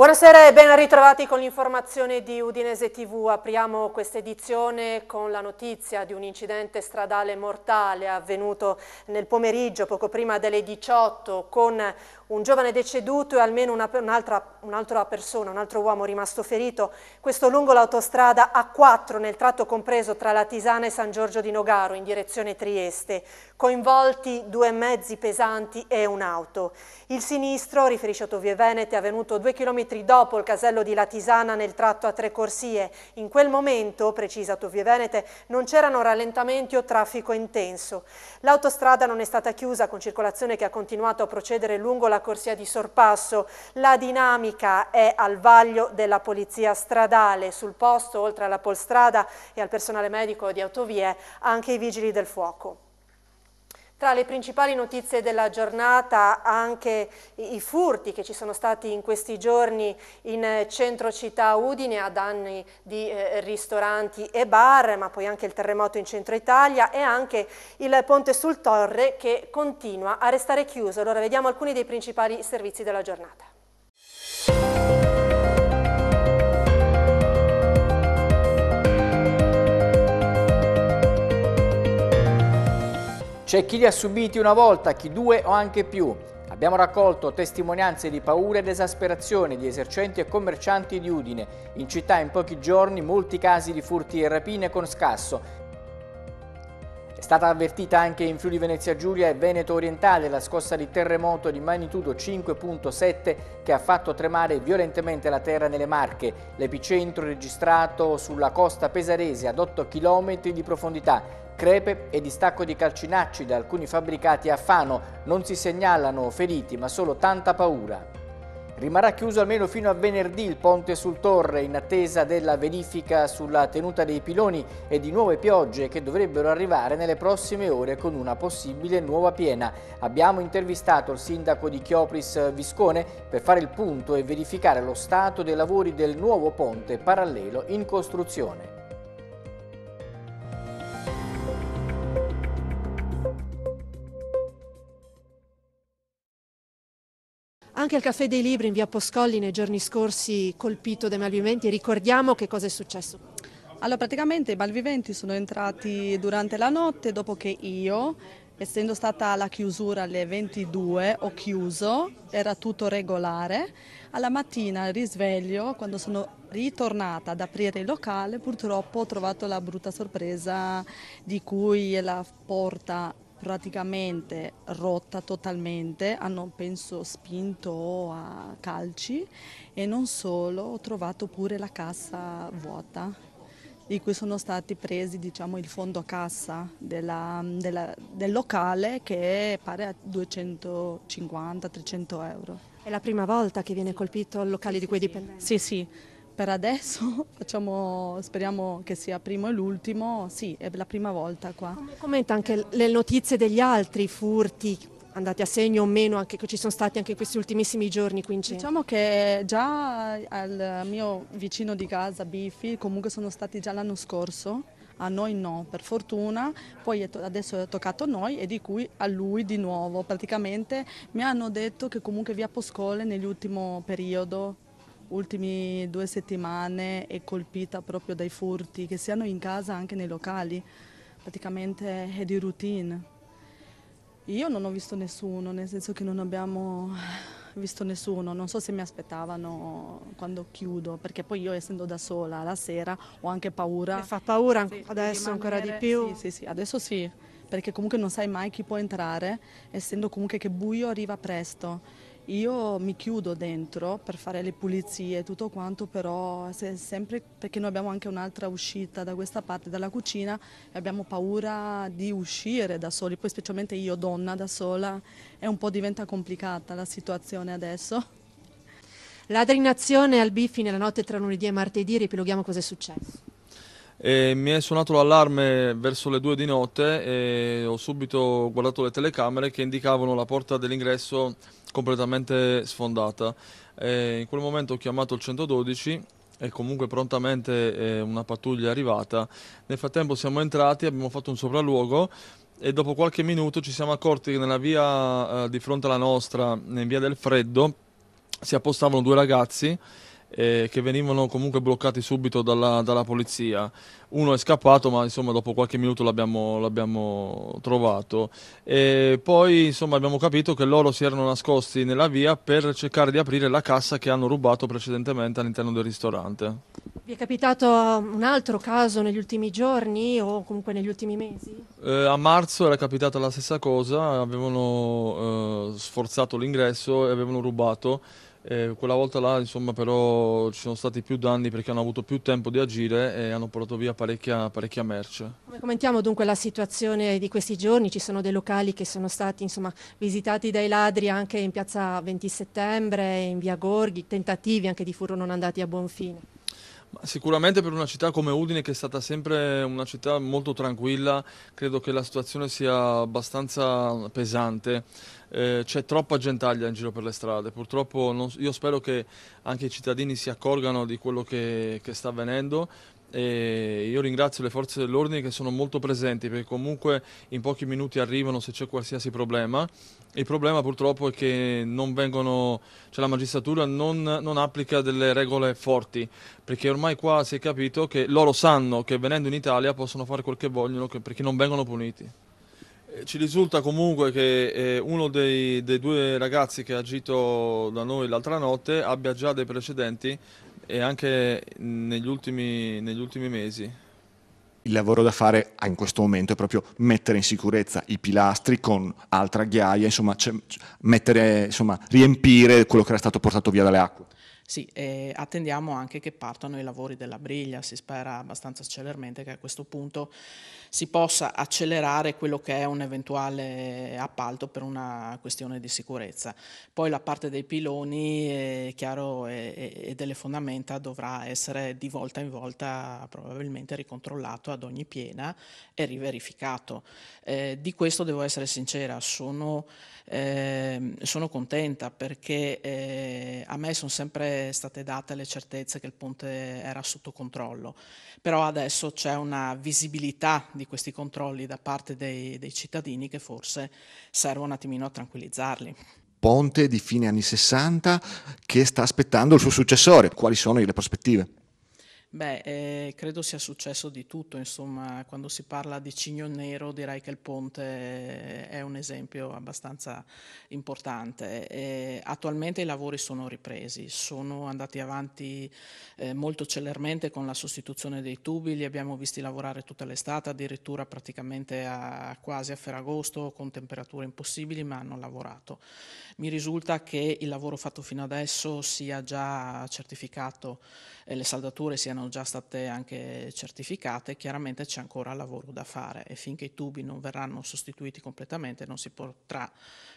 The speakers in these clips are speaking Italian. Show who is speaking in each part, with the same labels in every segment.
Speaker 1: Buonasera e ben ritrovati con l'informazione di Udinese TV. Apriamo questa edizione con la notizia di un incidente stradale mortale avvenuto nel pomeriggio, poco prima delle 18, con un giovane deceduto e almeno una, un'altra, un'altra persona, un altro uomo rimasto ferito, questo lungo l'autostrada A4 nel tratto compreso tra la Tisana e San Giorgio di Nogaro in direzione Trieste, coinvolti due mezzi pesanti e un'auto. Il sinistro, riferisce Autovie Venete, è avvenuto due chilometri dopo il casello di La Tisana nel tratto a tre corsie. In quel momento, precisa Autovie Venete, non c'erano rallentamenti o traffico intenso. L'autostrada non è stata chiusa con circolazione che ha continuato a procedere lungo la corsia di sorpasso. La dinamica è al vaglio della polizia stradale. Sul posto, oltre alla polstrada e al personale medico di autovie, anche i vigili del fuoco. Tra le principali notizie della giornata anche i furti che ci sono stati in questi giorni in eh, centro città Udine a danni di eh, ristoranti e bar, ma poi anche il terremoto in centro Italia e anche il ponte sul Torre che continua a restare chiuso. Allora vediamo alcuni dei principali servizi della giornata.
Speaker 2: C'è chi li ha subiti una volta, chi due o anche più. Abbiamo raccolto testimonianze di paura ed esasperazione di esercenti e commercianti di Udine. In città in pochi giorni molti casi di furti e rapine con scasso. È stata avvertita anche in Friuli Venezia Giulia e Veneto Orientale la scossa di terremoto di magnitudo 5.7 che ha fatto tremare violentemente la terra nelle Marche. L'epicentro registrato sulla costa pesarese ad 8 km di profondità crepe e distacco di calcinacci da alcuni fabbricati a Fano. Non si segnalano feriti, ma solo tanta paura. Rimarrà chiuso almeno fino a venerdì il ponte sul Torre in attesa della verifica sulla tenuta dei piloni e di nuove piogge che dovrebbero arrivare nelle prossime ore con una possibile nuova piena. Abbiamo intervistato il sindaco di Chiopris eh, Viscone per fare il punto e verificare lo stato dei lavori del nuovo ponte parallelo in costruzione.
Speaker 1: Anche il Caffè dei Libri in via Poscolli nei giorni scorsi colpito dai malviventi. Ricordiamo che cosa è successo. Allora, praticamente i malviventi
Speaker 3: sono entrati durante la notte dopo che io, essendo stata alla chiusura alle 22, ho chiuso, era tutto regolare. Alla mattina, al risveglio, quando sono ritornata ad aprire il locale, purtroppo ho trovato la brutta sorpresa di cui la porta praticamente rotta totalmente, hanno penso spinto a calci e non solo, ho trovato pure la cassa vuota di cui sono stati presi diciamo, il fondo cassa della, della, del locale che pare a 250-300 euro. È la prima volta che viene colpito il locale sì, di quei dipendenti? Sì, sì. Per adesso facciamo, speriamo che sia primo e l'ultimo, sì, è la prima volta qua.
Speaker 1: Commenta anche le notizie degli altri furti, andati a segno o meno anche che ci sono stati anche questi ultimissimi giorni qui in centro? Diciamo che già
Speaker 3: al mio vicino di casa, Bifi, comunque sono stati già l'anno scorso, a noi no, per fortuna, poi è adesso è toccato a noi e di cui a lui di nuovo. Praticamente mi hanno detto che comunque via Poscole ultimi periodi ultime due settimane è colpita proprio dai furti, che siano in casa anche nei locali, praticamente è di routine. Io non ho visto nessuno, nel senso che non abbiamo visto nessuno, non so se mi aspettavano quando chiudo, perché poi io essendo da sola la sera ho anche paura. E fa paura sì, adesso rimanere, ancora di più? Sì, sì, sì, adesso sì, perché comunque non sai mai chi può entrare, essendo comunque che buio arriva presto io mi chiudo dentro per fare le pulizie e tutto quanto, però se, sempre perché noi abbiamo anche un'altra uscita da questa parte, dalla cucina, e abbiamo paura di uscire da soli, poi specialmente io donna da sola,
Speaker 1: è un po' diventa complicata la situazione adesso. Ladrinazione al bifi nella notte tra lunedì e martedì, riepiloghiamo cosa è successo.
Speaker 4: E eh, mi è suonato l'allarme verso le due di notte e ho subito guardato le telecamere che indicavano la porta dell'ingresso completamente sfondata. E in quel momento ho chiamato il 112 e comunque prontamente eh, una pattuglia è arrivata. Nel frattempo siamo entrati, abbiamo fatto un sopralluogo e dopo qualche minuto ci siamo accorti che nella via eh, di fronte alla nostra, in via del Freddo, si appostavano due ragazzi eh, che venivano comunque bloccati subito dalla, dalla, polizia. Uno è scappato, ma insomma dopo qualche minuto l'abbiamo, trovato. E poi insomma abbiamo capito che loro si erano nascosti nella via per cercare di aprire la cassa che hanno rubato precedentemente all'interno del ristorante.
Speaker 1: Vi è capitato um, un altro caso negli ultimi giorni o comunque negli ultimi mesi?
Speaker 4: Eh, a marzo era capitata la stessa cosa, avevano eh, sforzato l'ingresso e avevano rubato eh, quella volta là insomma però ci sono stati più danni perché hanno avuto più tempo di agire e hanno portato via parecchia, parecchia merce.
Speaker 1: Come commentiamo dunque la situazione di questi giorni? Ci sono dei locali che sono stati insomma, visitati dai ladri anche in piazza 20 settembre, in via Gorghi, tentativi anche di furono non andati a buon fine.
Speaker 4: Sicuramente per una città come Udine, che è stata sempre una città molto tranquilla, credo che la situazione sia abbastanza pesante. Eh, c'è troppa gentaglia in giro per le strade, purtroppo non, io spero che anche i cittadini si accorgano di quello che, che sta avvenendo, e io ringrazio le forze dell'ordine che sono molto presenti perché comunque in pochi minuti arrivano se c'è qualsiasi problema. Il problema purtroppo è che vengono, cioè la magistratura non, non, applica delle regole forti perché ormai qua si è capito che loro sanno che venendo in Italia possono fare quel che vogliono perché non vengono puniti. Ci risulta comunque che eh, uno dei, dei due ragazzi che ha agito da noi l'altra notte abbia già dei precedenti e anche negli ultimi, negli ultimi mesi.
Speaker 5: Il lavoro da fare in questo momento è proprio mettere in sicurezza i pilastri con altra ghiaia, insomma, cioè, mettere, insomma riempire quello che era stato portato via dalle acque.
Speaker 6: Sì, e attendiamo anche che partano i lavori della briglia, si spera abbastanza celermente che a questo punto si possa accelerare quello che è un eventuale appalto per una questione di sicurezza. Poi la parte dei piloni è chiaro e delle fondamenta dovrà essere di volta in volta probabilmente ricontrollato ad ogni piena e riverificato. Eh, di questo devo essere sincera, sono, eh, sono contenta perché eh, a me sono sempre state date le certezze che il ponte era sotto controllo, però adesso c'è una visibilità di questi controlli da parte dei, dei cittadini che forse servono un attimino a tranquillizzarli
Speaker 5: ponte di fine anni 60 che sta aspettando il suo successore. Quali sono le prospettive?
Speaker 6: Beh, eh, credo sia successo di tutto, insomma, quando si parla di cigno nero direi che il ponte è un esempio abbastanza importante. Eh, attualmente i lavori sono ripresi, sono andati avanti eh, molto celermente con la sostituzione dei tubi, li abbiamo visti lavorare tutta l'estate, addirittura praticamente a, quasi a Ferragosto con temperature impossibili, ma hanno lavorato. Mi risulta che il lavoro fatto fino adesso sia già certificato, eh, le saldature siano sono già state anche certificate, chiaramente c'è ancora lavoro da fare e finché i tubi non verranno sostituiti completamente non si potrà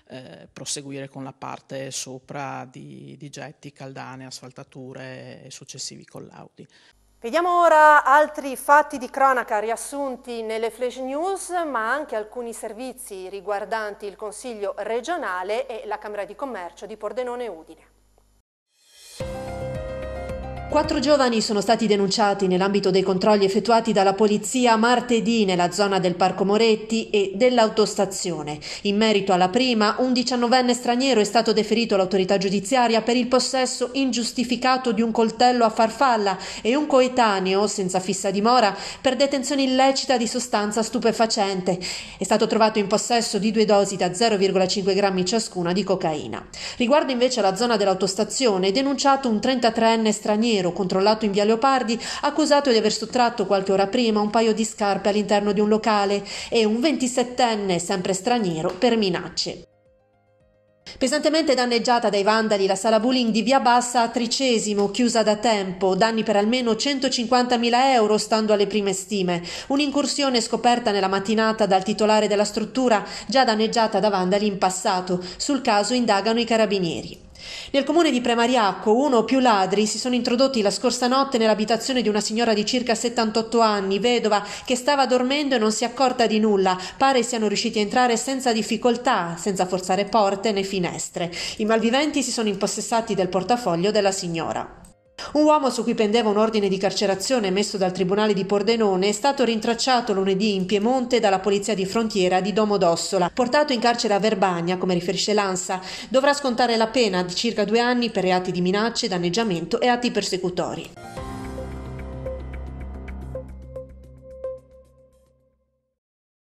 Speaker 6: eh, proseguire con la parte sopra di, di getti, caldane, asfaltature e successivi collaudi. Vediamo ora altri fatti di cronaca
Speaker 1: riassunti nelle flash news, ma anche alcuni servizi riguardanti il Consiglio regionale e la Camera di Commercio di Pordenone Udine. Quattro giovani sono stati denunciati nell'ambito dei controlli effettuati dalla polizia martedì nella zona del Parco Moretti e dell'autostazione. In merito alla prima, un diciannovenne straniero è stato deferito all'autorità giudiziaria per il possesso ingiustificato di un coltello a farfalla e un coetaneo, senza fissa dimora, per detenzione illecita di sostanza stupefacente. È stato trovato in possesso di due dosi da 0,5 grammi ciascuna di cocaina. Riguardo invece alla zona dell'autostazione, è denunciato un 33enne straniero nero, controllato in via Leopardi, accusato di aver sottratto qualche ora prima un paio di scarpe all'interno di un locale e un 27enne, sempre straniero, per minacce. Pesantemente danneggiata dai vandali la sala bullying di Via Bassa a Tricesimo, chiusa da tempo, danni per almeno 150.000 euro stando alle prime stime. Un'incursione scoperta nella mattinata dal titolare della struttura, già danneggiata da vandali in passato. Sul caso indagano i carabinieri. Nel comune di Premariacco uno o più ladri si sono introdotti la scorsa notte nell'abitazione di una signora di circa 78 anni, vedova, che stava dormendo e non si è accorta di nulla. Pare siano riusciti a entrare senza difficoltà, senza forzare porte né finestre. I malviventi si sono impossessati del portafoglio della signora. Un uomo su cui pendeva un ordine di carcerazione emesso dal Tribunale di Pordenone è stato rintracciato lunedì in Piemonte dalla Polizia di Frontiera di Domodossola. Portato in carcere a Verbagna, come riferisce l'ANSA, dovrà scontare la pena di circa due anni per reati di minacce, danneggiamento e atti persecutori.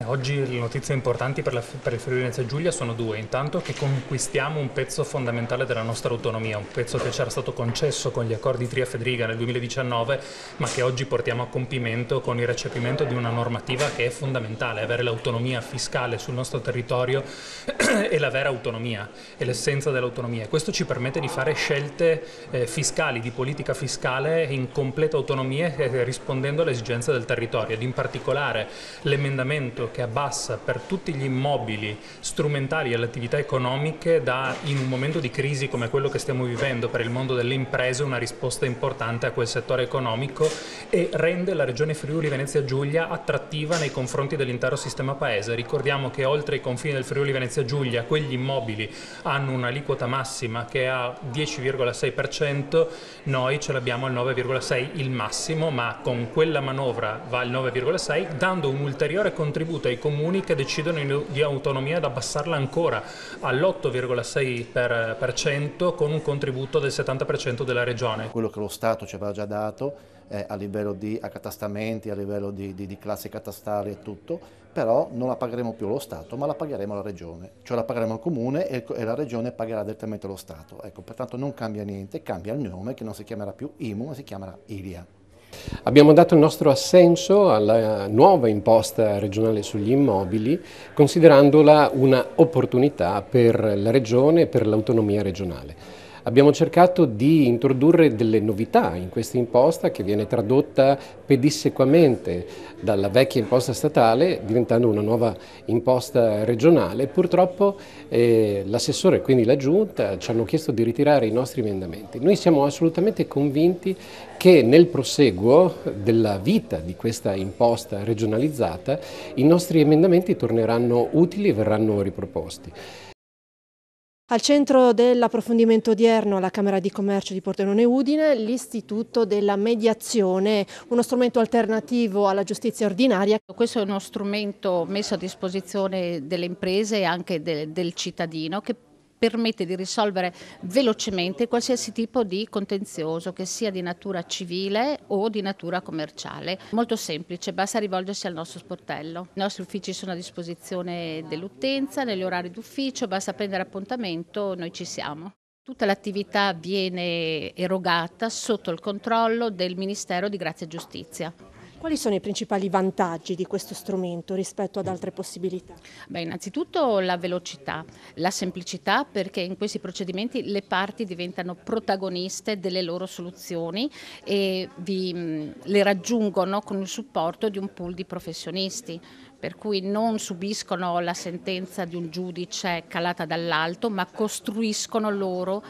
Speaker 7: Oggi le notizie importanti per, la, per il Friuli Venezia Giulia sono due. Intanto che conquistiamo un pezzo fondamentale della nostra autonomia, un pezzo che ci era stato concesso con gli accordi Tria-Fedriga nel 2019, ma che oggi portiamo a compimento con il recepimento di una normativa che è fondamentale, avere l'autonomia fiscale sul nostro territorio è la vera autonomia, è l'essenza dell'autonomia. Questo ci permette di fare scelte eh, fiscali, di politica fiscale in completa autonomia eh, rispondendo alle esigenze del territorio ed in particolare l'emendamento che abbassa per tutti gli immobili strumentali alle attività economiche dà in un momento di crisi come quello che stiamo vivendo per il mondo delle imprese una risposta importante a quel settore economico e rende la regione Friuli Venezia Giulia attrattiva nei confronti dell'intero sistema paese. Ricordiamo che oltre i confini del Friuli Venezia Giulia quegli immobili hanno un'aliquota massima che è a 10,6%, noi ce l'abbiamo al 9,6% il massimo, ma con quella manovra va al 9,6% dando un ulteriore contributo impoverita ai comuni che decidono di autonomia ad abbassarla ancora all'8,6% con un contributo del 70% della regione.
Speaker 5: Quello che lo Stato ci aveva già dato eh, a livello di accatastamenti, a livello di, di, di classi catastali e tutto, però non la pagheremo più lo Stato, ma la pagheremo la Regione, cioè la pagheremo il Comune e, e la Regione pagherà direttamente lo Stato. Ecco, pertanto non cambia niente, cambia il nome che non si chiamerà più IMU, ma si chiamerà ILIA.
Speaker 8: Abbiamo dato il nostro assenso alla nuova imposta regionale sugli immobili, considerandola una opportunità per la Regione e per l'autonomia regionale. Abbiamo cercato di introdurre delle novità in questa imposta che viene tradotta pedissequamente dalla vecchia imposta statale diventando una nuova imposta regionale. Purtroppo eh, l'assessore e quindi la Giunta ci hanno chiesto di ritirare i nostri emendamenti. Noi siamo assolutamente convinti che nel proseguo della vita di questa imposta regionalizzata i nostri emendamenti torneranno utili e verranno riproposti.
Speaker 1: Al centro dell'approfondimento odierno alla Camera di Commercio di Pordenone Udine
Speaker 9: l'istituto della mediazione, uno strumento alternativo alla giustizia ordinaria. Questo è uno strumento messo a disposizione delle imprese e anche de del cittadino che permette di risolvere velocemente qualsiasi tipo di contenzioso, che sia di natura civile o di natura commerciale. Molto semplice, basta rivolgersi al nostro sportello. I nostri uffici sono a disposizione dell'utenza, negli orari d'ufficio, basta prendere appuntamento, noi ci siamo. Tutta l'attività viene erogata sotto il controllo del Ministero di Grazia e Giustizia. Quali sono i principali vantaggi di questo strumento rispetto ad altre possibilità? Beh, innanzitutto la velocità, la semplicità perché in questi procedimenti le parti diventano protagoniste delle loro soluzioni e vi, mm, le raggiungono con il supporto di un pool di professionisti per cui non subiscono la sentenza di un giudice calata dall'alto ma costruiscono loro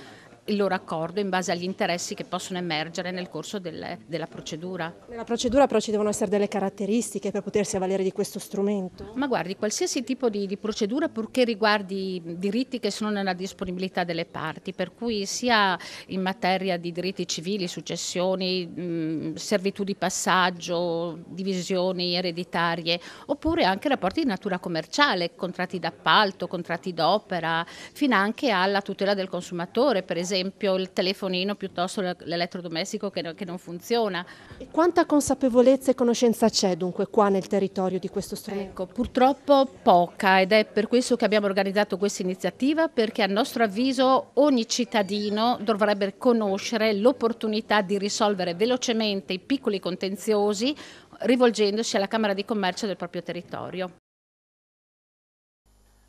Speaker 9: il loro accordo in base agli interessi che possono emergere nel corso delle, della procedura.
Speaker 1: Nella procedura però ci devono essere delle caratteristiche per potersi
Speaker 9: avvalere di questo strumento? Ma guardi, qualsiasi tipo di, di procedura purché riguardi diritti che sono nella disponibilità delle parti, per cui sia in materia di diritti civili, successioni, mh, mm, servitù di passaggio, divisioni ereditarie, oppure anche rapporti di natura commerciale, contratti d'appalto, contratti d'opera, fino anche alla tutela del consumatore, per esempio esempio il telefonino piuttosto l'elettrodomestico che, che non funziona.
Speaker 1: E quanta consapevolezza e conoscenza c'è dunque qua nel territorio
Speaker 9: di questo strumento? Ecco, purtroppo poca ed è per questo che abbiamo organizzato questa iniziativa perché a nostro avviso ogni cittadino dovrebbe conoscere l'opportunità di risolvere velocemente i piccoli contenziosi rivolgendosi alla Camera di Commercio del proprio territorio.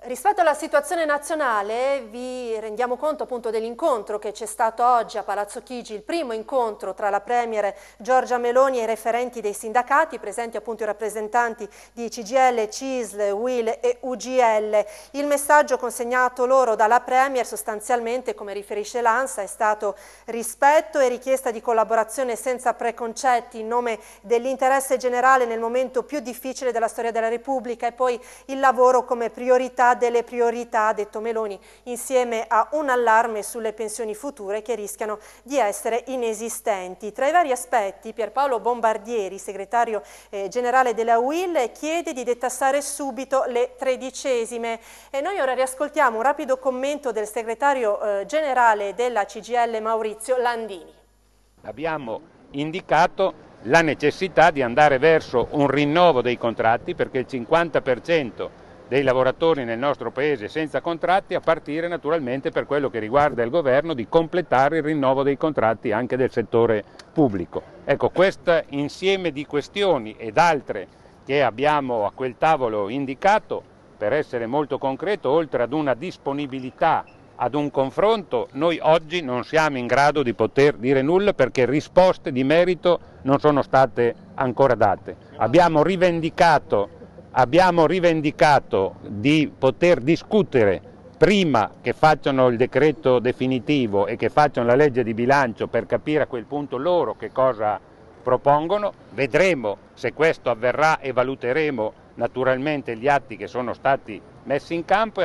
Speaker 1: Rispetto alla situazione nazionale vi rendiamo conto appunto dell'incontro che c'è stato oggi a Palazzo Chigi, il primo incontro tra la Premier Giorgia Meloni e i referenti dei sindacati, presenti appunto i rappresentanti di CGL, CISL, UIL e UGL. Il messaggio consegnato loro dalla Premier sostanzialmente, come riferisce l'ANSA, è stato rispetto e richiesta di collaborazione senza preconcetti in nome dell'interesse generale nel momento più difficile della storia della Repubblica e poi il lavoro come priorità delle priorità, ha detto Meloni, insieme a un allarme sulle pensioni future che rischiano di essere inesistenti. Tra i vari aspetti, Pierpaolo Bombardieri, segretario eh, generale della UIL, chiede di detassare subito le tredicesime. E noi ora riascoltiamo un rapido commento del segretario eh, generale della CGL Maurizio Landini.
Speaker 8: Abbiamo indicato la necessità di andare verso un rinnovo dei contratti perché il 50% dei lavoratori nel nostro Paese senza contratti, a partire naturalmente per quello che riguarda il governo di completare il rinnovo dei contratti anche del settore pubblico. Ecco, questo insieme di questioni ed altre che abbiamo a quel tavolo indicato, per essere molto concreto, oltre ad una disponibilità ad un confronto, noi oggi non siamo in grado di poter dire nulla perché risposte di merito non sono state ancora date. Abbiamo rivendicato abbiamo rivendicato di poter discutere prima che facciano il decreto definitivo e che facciano la legge di bilancio per capire a quel punto loro che cosa propongono, vedremo se questo avverrà e valuteremo naturalmente gli atti che sono stati messi in campo.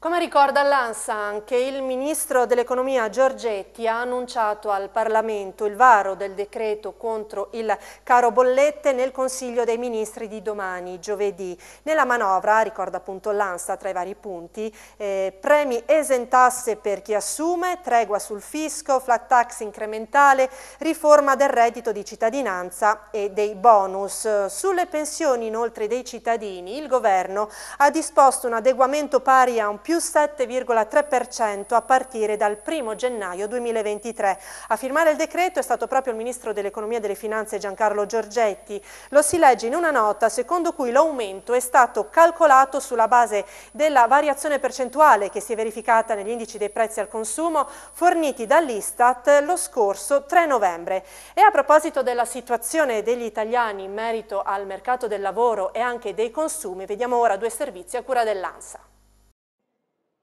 Speaker 1: Come ricorda l'ANSA, anche il Ministro dell'Economia Giorgetti ha annunciato al Parlamento il varo del decreto contro il caro bollette nel Consiglio dei Ministri di domani, giovedì. Nella manovra, ricorda appunto l'ANSA tra i vari punti, eh, premi esentasse per chi assume, tregua sul fisco, flat tax incrementale, riforma del reddito di cittadinanza e dei bonus. Sulle pensioni inoltre dei cittadini, il Governo ha disposto un adeguamento pari a un più 7,3% a partire dal 1 gennaio 2023. A firmare il decreto è stato proprio il Ministro dell'Economia e delle Finanze Giancarlo Giorgetti. Lo si legge in una nota secondo cui l'aumento è stato calcolato sulla base della variazione percentuale che si è verificata negli indici dei prezzi al consumo forniti dall'Istat lo scorso 3 novembre. E a proposito della situazione degli italiani in merito al mercato del lavoro e anche dei consumi, vediamo ora due servizi a cura dell'ANSA.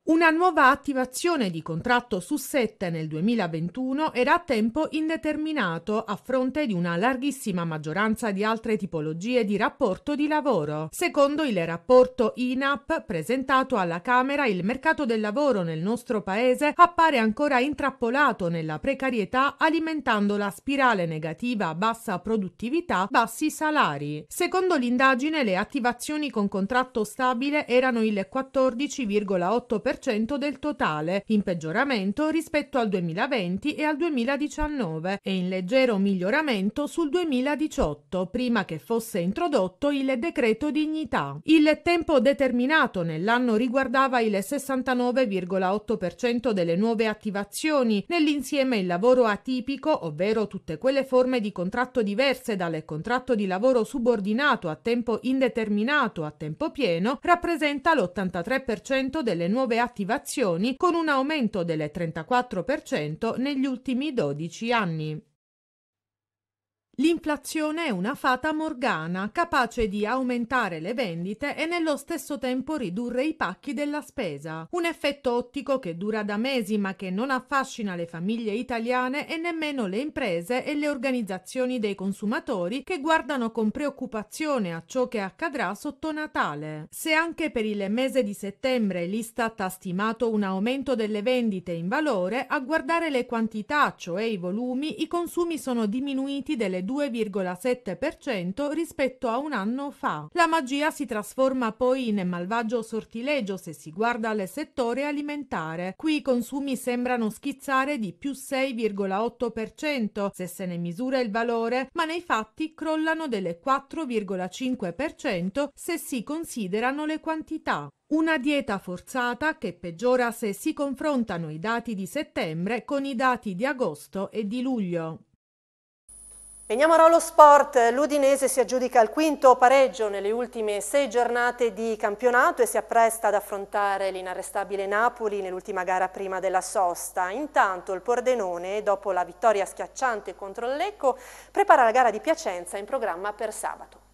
Speaker 10: Una nuova attivazione di contratto su sette nel 2021 era a tempo indeterminato a fronte di una larghissima maggioranza di altre tipologie di rapporto di lavoro. Secondo il rapporto INAP presentato alla Camera, il mercato del lavoro nel nostro paese appare ancora intrappolato nella precarietà alimentando la spirale negativa bassa produttività, bassi salari. Secondo l'indagine le attivazioni con contratto stabile erano il 14,8% 10% del totale, in peggioramento rispetto al 2020 e al 2019 e in leggero miglioramento sul 2018, prima che fosse introdotto il decreto dignità. Il tempo determinato nell'anno riguardava il 69,8% delle nuove attivazioni, nell'insieme il lavoro atipico, ovvero tutte quelle forme di contratto diverse dal contratto di lavoro subordinato a tempo indeterminato a tempo pieno, rappresenta l'83% delle nuove attivazioni attivazioni con un aumento del 34% negli ultimi 12 anni. L'inflazione è una fata morgana, capace di aumentare le vendite e nello stesso tempo ridurre i pacchi della spesa. Un effetto ottico che dura da mesi ma che non affascina le famiglie italiane e nemmeno le imprese e le organizzazioni dei consumatori che guardano con preoccupazione a ciò che accadrà sotto Natale. Se anche per il mese di settembre l'Istat ha stimato un aumento delle vendite in valore, a guardare le quantità, cioè i volumi, i consumi sono diminuiti delle 2,7% rispetto a un anno fa. La magia si trasforma poi in malvagio sortilegio se si guarda al settore alimentare. Qui i consumi sembrano schizzare di più 6,8% se se ne misura il valore, ma nei fatti crollano del 4,5% se si considerano le quantità. Una dieta forzata che peggiora se si confrontano i dati di settembre con i dati di agosto e di
Speaker 4: luglio.
Speaker 1: Veniamo a Rolo Sport, l'Udinese si aggiudica il quinto pareggio nelle ultime sei giornate di campionato e si appresta ad affrontare l'inarrestabile Napoli nell'ultima gara prima della sosta. Intanto il Pordenone, dopo la vittoria schiacciante contro il Lecco, prepara la gara di Piacenza in programma per sabato.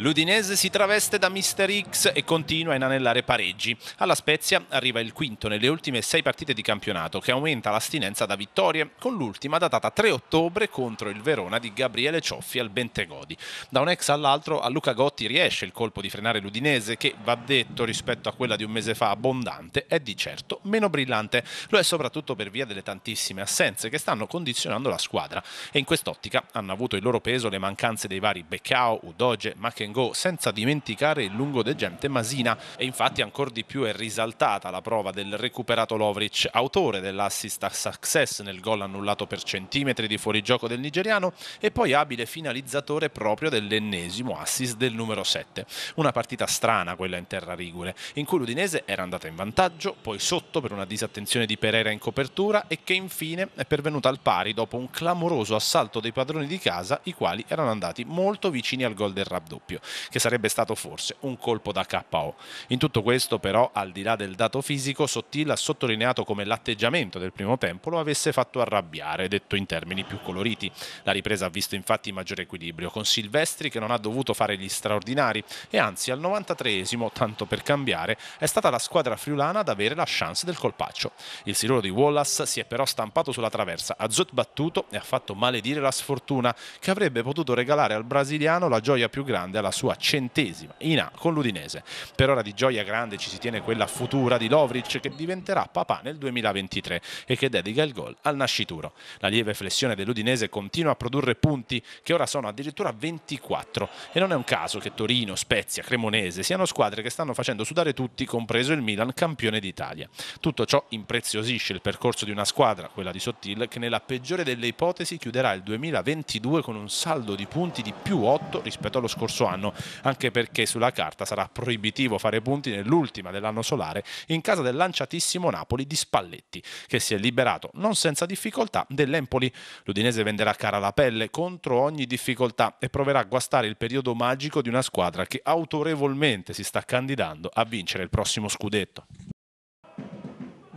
Speaker 5: L'Udinese si traveste da Mister X e continua a inanellare pareggi. Alla Spezia arriva il quinto nelle ultime sei partite di campionato, che aumenta l'astinenza da vittorie, con l'ultima datata 3 ottobre contro il Verona di Gabriele Cioffi al Bentegodi. Da un ex all'altro a Luca Gotti riesce il colpo di frenare l'Udinese, che va detto rispetto a quella di un mese fa abbondante, è di certo meno brillante. Lo è soprattutto per via delle tantissime assenze che stanno condizionando la squadra. E in quest'ottica hanno avuto il loro peso le mancanze dei vari Beccao, Udoge, Macchina and go, senza dimenticare il lungo degente Masina. E infatti ancora di più è risaltata la prova del recuperato Lovric, autore dell'assist a success nel gol annullato per centimetri di fuorigioco del nigeriano e poi abile finalizzatore proprio dell'ennesimo assist del numero 7. Una partita strana quella in terra rigure, in cui l'Udinese era andata in vantaggio, poi sotto per una disattenzione di Pereira in copertura e che infine è pervenuta al pari dopo un clamoroso assalto dei padroni di casa, i quali erano andati molto vicini al gol del raddoppio doppio, che sarebbe stato forse un colpo da KO. In tutto questo però, al di là del dato fisico, Sottil ha sottolineato come l'atteggiamento del primo tempo lo avesse fatto arrabbiare, detto in termini più coloriti. La ripresa ha visto infatti maggiore equilibrio, con Silvestri che non ha dovuto fare gli straordinari e anzi al 93esimo, tanto per cambiare, è stata la squadra friulana ad avere la chance del colpaccio. Il siluro di Wallace si è però stampato sulla traversa, ha zotbattuto e ha fatto maledire la sfortuna che avrebbe potuto regalare al brasiliano la gioia più grande alla la sua centesima in A con l'Udinese. Per ora di gioia grande ci si tiene quella futura di Lovric che diventerà papà nel 2023 e che dedica il gol al nascituro. La lieve flessione dell'Udinese continua a produrre punti che ora sono addirittura 24 e non è un caso che Torino, Spezia, Cremonese siano squadre che stanno facendo sudare tutti, compreso il Milan, campione d'Italia. Tutto ciò impreziosisce il percorso di una squadra, quella di Sottil, che nella peggiore delle ipotesi chiuderà il 2022 con un saldo di punti di più 8 rispetto allo scorso anno quest'anno, anche perché sulla carta sarà proibitivo fare punti nell'ultima dell'anno solare in casa del lanciatissimo Napoli di Spalletti, che si è liberato non senza difficoltà dell'Empoli. L'Udinese venderà cara la pelle contro ogni difficoltà e proverà a guastare il periodo magico di una squadra che autorevolmente si sta candidando a vincere il prossimo scudetto.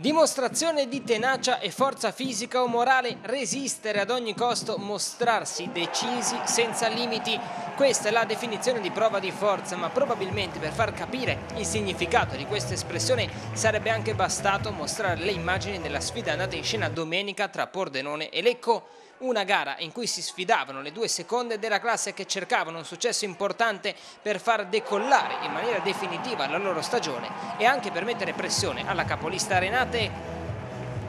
Speaker 11: Dimostrazione di tenacia e forza fisica o morale, resistere ad ogni costo, mostrarsi decisi senza limiti. Questa è la definizione di prova di forza, ma probabilmente per far capire il significato di questa espressione sarebbe anche bastato mostrare le immagini della sfida andata in scena domenica tra Pordenone e Lecco. Una gara in cui si sfidavano le due seconde della classe che cercavano un successo importante per far decollare in maniera definitiva la loro stagione e anche per mettere pressione alla capolista Renate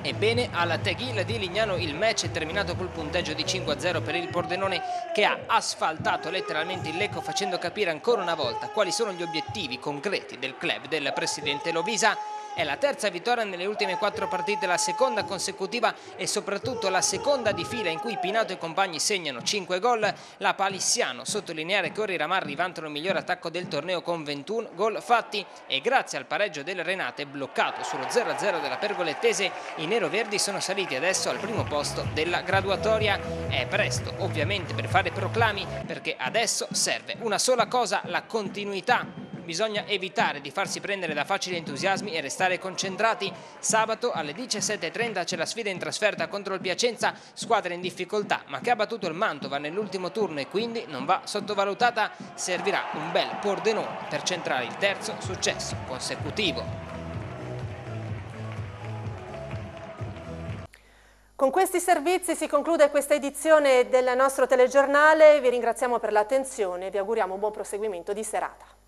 Speaker 11: Ebbene, alla Teghil di Lignano il match è terminato col punteggio di 5-0 per il Pordenone che ha asfaltato letteralmente il Lecco facendo capire ancora una volta quali sono gli obiettivi concreti del club del presidente Lovisa. È la terza vittoria nelle ultime quattro partite, la seconda consecutiva e soprattutto la seconda di fila in cui Pinato e compagni segnano 5 gol. La Palissiano, sottolineare che ora i Ramarri vantano il miglior attacco del torneo con 21 gol fatti e grazie al pareggio del Renate bloccato sullo 0-0 della Pergolettese i neroverdi sono saliti adesso al primo posto della graduatoria. È presto ovviamente per fare proclami perché adesso serve una sola cosa, la continuità bisogna evitare di farsi prendere da facili entusiasmi e restare concentrati. Sabato alle 17.30 c'è la sfida in trasferta contro il Piacenza, squadra in difficoltà ma che ha battuto il Mantova nell'ultimo turno e quindi non va sottovalutata. Servirà un bel pordenone per centrare il terzo successo consecutivo.
Speaker 1: Con questi servizi si conclude questa edizione del nostro telegiornale, vi ringraziamo per l'attenzione e vi auguriamo un buon proseguimento di serata.